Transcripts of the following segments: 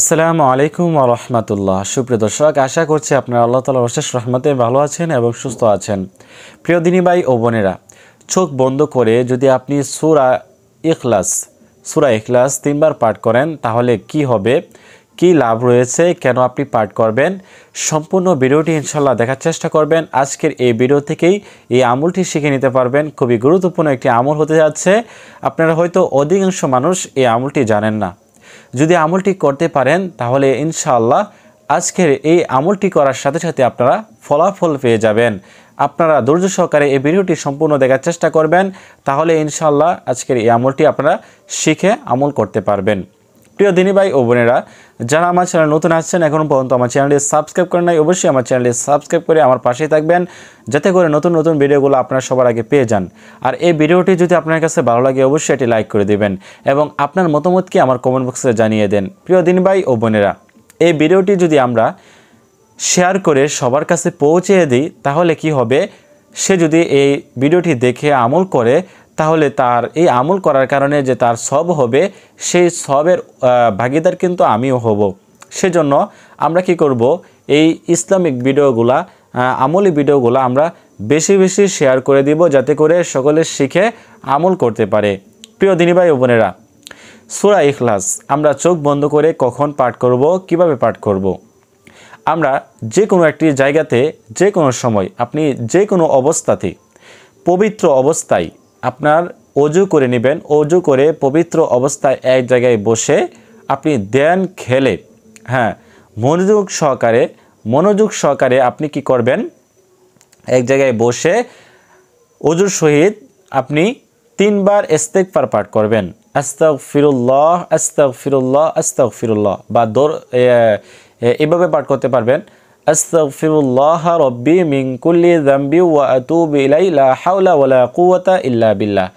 আসসালামু আলাইকুম রহমতুল্লাহ সুপ্রিয় দর্শক আশা করছি আপনারা আল্লাহ তালা অশেষ রহমতে ভালো আছেন এবং সুস্থ আছেন প্রিয় দিনী ভাই ও বোনেরা চোখ বন্ধ করে যদি আপনি সুরা ইখলাস সুরা ইখলাস তিনবার পাঠ করেন তাহলে কি হবে কি লাভ রয়েছে কেন আপনি পাঠ করবেন সম্পূর্ণ ভিডিওটি ইনশাল্লাহ দেখার চেষ্টা করবেন আজকের এই ভিডিও থেকেই এই আমলটি শিখে নিতে পারবেন খুবই গুরুত্বপূর্ণ একটি আমল হতে যাচ্ছে আপনারা হয়তো অধিকাংশ মানুষ এই আমলটি জানেন না যদি আমলটি করতে পারেন তাহলে ইনশাআল্লাহ আজকের এই আমলটি করার সাথে সাথে আপনারা ফলাফল পেয়ে যাবেন আপনারা ধৈর্য সহকারে এই ভিডিওটি সম্পূর্ণ দেখার চেষ্টা করবেন তাহলে ইনশাআল্লাহ আজকের এই আমলটি আপনারা শিখে আমল করতে পারবেন প্রিয় দিনী ভাই ও বোনেরা যারা আমার চ্যানেল নতুন আসছেন এখনও পর্যন্ত আমার চ্যানেলটি সাবস্ক্রাইব করেন নাই অবশ্যই আমার চ্যানেলটি সাবস্ক্রাইব করে আমার পাশেই থাকবেন যাতে করে নতুন নতুন ভিডিওগুলো আপনারা সবার আগে পেয়ে যান আর এই ভিডিওটি যদি আপনার কাছে ভালো লাগে অবশ্যই এটি লাইক করে দিবেন এবং আপনার মতামতকে আমার কমেন্ট বক্সে জানিয়ে দেন প্রিয় দিনী ভাই ও বোনেরা এই ভিডিওটি যদি আমরা শেয়ার করে সবার কাছে পৌঁছে দিই তাহলে কি হবে সে যদি এই ভিডিওটি দেখে আমল করে তাহলে তার এই আমল করার কারণে যে তার সব হবে সেই সবের ভাগিদার কিন্তু আমিও হব সেজন্য আমরা কি করব এই ইসলামিক ভিডিওগুলা আমলি ভিডিওগুলো আমরা বেশি বেশি শেয়ার করে দিব যাতে করে সকলে শিখে আমল করতে পারে প্রিয় দিনী ভাই বোনেরা সুরা ইখলাস আমরা চোখ বন্ধ করে কখন পাঠ করব কিভাবে পাঠ করব। আমরা যে কোনো একটি জায়গাতে যে কোনো সময় আপনি যে কোনো অবস্থাতে পবিত্র অবস্থায় আপনার অজু করে নেবেন অজু করে পবিত্র অবস্থায় এক জায়গায় বসে আপনি ধ্যান খেলে হ্যাঁ মনোযোগ সহকারে মনোযোগ সহকারে আপনি কি করবেন এক জায়গায় বসে অজুর সহিত আপনি তিনবার পার পাঠ করবেন আস্তক ফিরুল্লাহ আস্তক ফিরুল্লাহ আস্তক ফিরুল্লাহ বা দোর এভাবে পাঠ করতে পারবেন আস্তাগফিরুল্লাহ রব্বি মিন কুল্লি জাম্বি ওয়া আতুবু ইলাইহি লা হাওলা লা কুওয়াতা ইল্লা বিল্লাহ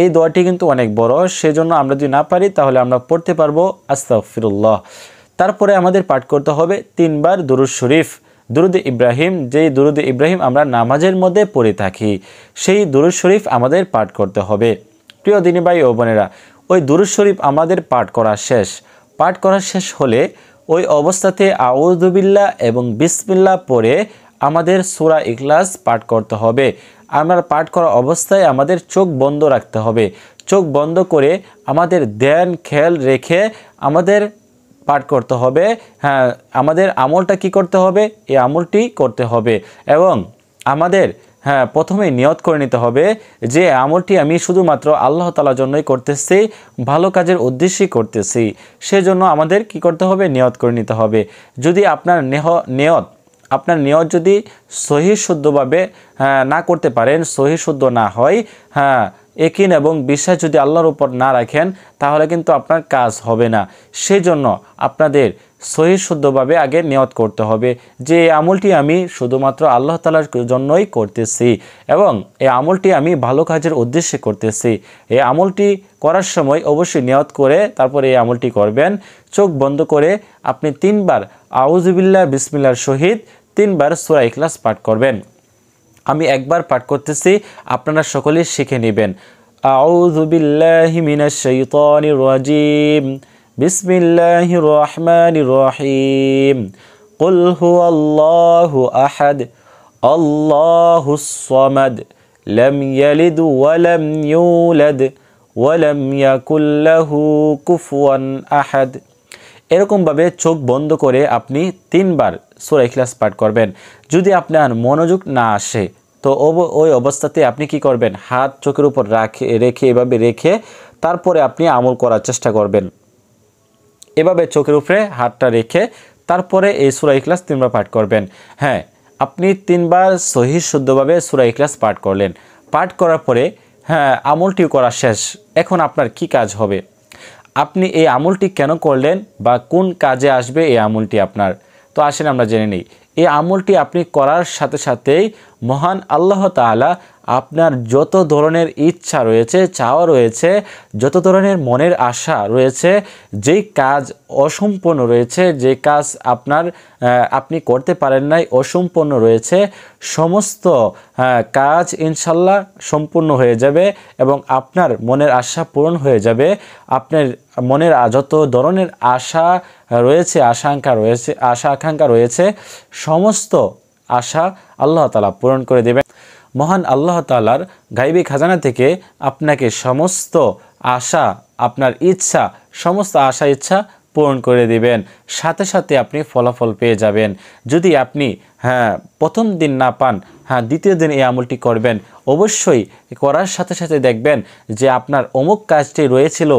এই দোয়াটি কিন্তু অনেক বড় সেজন্য আমরা যদি না পারি তাহলে আমরা পড়তে পারবো আস্তাগফিরুল্লাহ তারপরে আমাদের পাঠ করতে হবে তিনবার দুরুদ শরীফ দুরুদ ইব্রাহিম যেই দুরুদ ইব্রাহিম আমরা নামাজের মধ্যে পড়ে থাকি সেই দুরুদ শরীফ আমাদের পাঠ করতে হবে প্রিয় দিনী ভাই ও বোনেরা ওই দুরুদ শরীফ আমাদের পাঠ করা শেষ পাঠ করা শেষ হলে ওই অবস্থাতে আউজুবিল্লা এবং বিসমিল্লা পরে আমাদের সোরা ইখলাস পাঠ করতে হবে আমরা পাঠ করা অবস্থায় আমাদের চোখ বন্ধ রাখতে হবে চোখ বন্ধ করে আমাদের ধ্যান খেল রেখে আমাদের পাঠ করতে হবে হ্যাঁ আমাদের আমলটা কি করতে হবে এই আমলটি করতে হবে এবং আমাদের হ্যাঁ প্রথমেই নিয়ত করে নিতে হবে যে আমলটি আমি শুধুমাত্র আল্লাহ তালার জন্যই করতেছি ভালো কাজের উদ্দেশ্যেই করতেছি সেজন্য আমাদের কি করতে হবে নিয়ত করে নিতে হবে যদি আপনার নেহ নিয়ত আপনার নিয়ত যদি সহি শুদ্ধভাবে হ্যাঁ, না করতে পারেন সহি শুদ্ধ না হয় হ্যাঁ একিন এবং বিশ্বাস যদি আল্লাহর উপর না রাখেন তাহলে কিন্তু আপনার কাজ হবে না সেজন্য আপনাদের সহি শুদ্ধভাবে আগে নিয়ত করতে হবে যে এই আমলটি আমি শুধুমাত্র আল্লাহ তালার জন্যই করতেছি এবং এই আমলটি আমি ভালো কাজের উদ্দেশ্যে করতেছি এই আমলটি করার সময় অবশ্যই নিয়ত করে তারপরে এই আমলটি করবেন চোখ বন্ধ করে আপনি তিনবার আউজবিল্লা বিসমিল্লার সহিত তিনবার সুরা ইখলাস পাঠ করবেন আমি একবার পাঠ করতেছি আপনারা সকলেই শিখে নেবেন আউজবিল্লাহিমিনা শৈতানির রাজিম বিসমিল্লাহ রহমান রহিম قل هو الله أحد الله الصمد لم يلد ولم يولد ولم يكن له كفوا أحد এরকমভাবে চোখ বন্ধ করে আপনি তিনবার সোরা ইখলাস পাঠ করবেন যদি আপনার মনোযোগ না আসে তো ওই অবস্থাতে আপনি কি করবেন হাত চোখের উপর রাখে রেখে এভাবে রেখে তারপরে আপনি আমল করার চেষ্টা করবেন এভাবে চোখের উপরে হাতটা রেখে তারপরে এই সুরাই ক্লাস তিনবার পাঠ করবেন হ্যাঁ আপনি তিনবার সহি শুদ্ধভাবে সুরাই ক্লাস পাঠ করলেন পাঠ করার পরে হ্যাঁ আমলটি করা শেষ এখন আপনার কি কাজ হবে আপনি এই আমলটি কেন করলেন বা কোন কাজে আসবে এই আমলটি আপনার তো আসেন আমরা জেনে নিই এই আমলটি আপনি করার সাথে সাথেই মহান আল্লাহ তালা আপনার যত ধরনের ইচ্ছা রয়েছে চাওয়া রয়েছে যত ধরনের মনের আশা রয়েছে যেই কাজ অসম্পূর্ণ রয়েছে যে কাজ আপনার আপনি করতে পারেন নাই অসম্পূর্ণ রয়েছে সমস্ত কাজ ইনশাল্লাহ সম্পূর্ণ হয়ে যাবে এবং আপনার মনের আশা পূরণ হয়ে যাবে আপনার মনের যত ধরনের আশা রয়েছে আশাঙ্কা রয়েছে আশা আকাঙ্ক্ষা রয়েছে সমস্ত আশা আল্লাহ তালা পূরণ করে দেবেন মহান আল্লাহ তালার গাইবী খাজানা থেকে আপনাকে সমস্ত আশা আপনার ইচ্ছা সমস্ত আশা ইচ্ছা পূরণ করে দিবেন সাথে সাথে আপনি ফলাফল পেয়ে যাবেন যদি আপনি হ্যাঁ প্রথম দিন না পান হ্যাঁ দ্বিতীয় দিন এই আমলটি করবেন অবশ্যই করার সাথে সাথে দেখবেন যে আপনার অমুক কাজটি রয়েছিল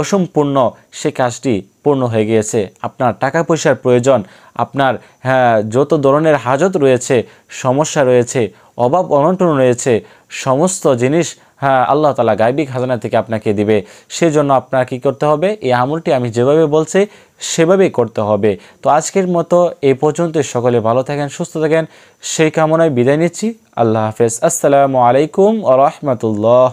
অসম্পূর্ণ সে কাজটি পূর্ণ হয়ে গিয়েছে আপনার টাকা পয়সার প্রয়োজন আপনার হ্যাঁ যত ধরনের হাজত রয়েছে সমস্যা রয়েছে অভাব অনটন রয়েছে সমস্ত জিনিস হ্যাঁ আল্লাহ তালা গাইবিক খাজানা থেকে আপনাকে দিবে সেজন্য আপনার কি করতে হবে এই আমলটি আমি যেভাবে বলছি সেভাবেই করতে হবে তো আজকের মতো এ পর্যন্ত সকলে ভালো থাকেন সুস্থ থাকেন সেই কামনায় বিদায় নিচ্ছি আল্লাহ হাফেজ আসসালামু আলাইকুম আ রহমতুল্লাহ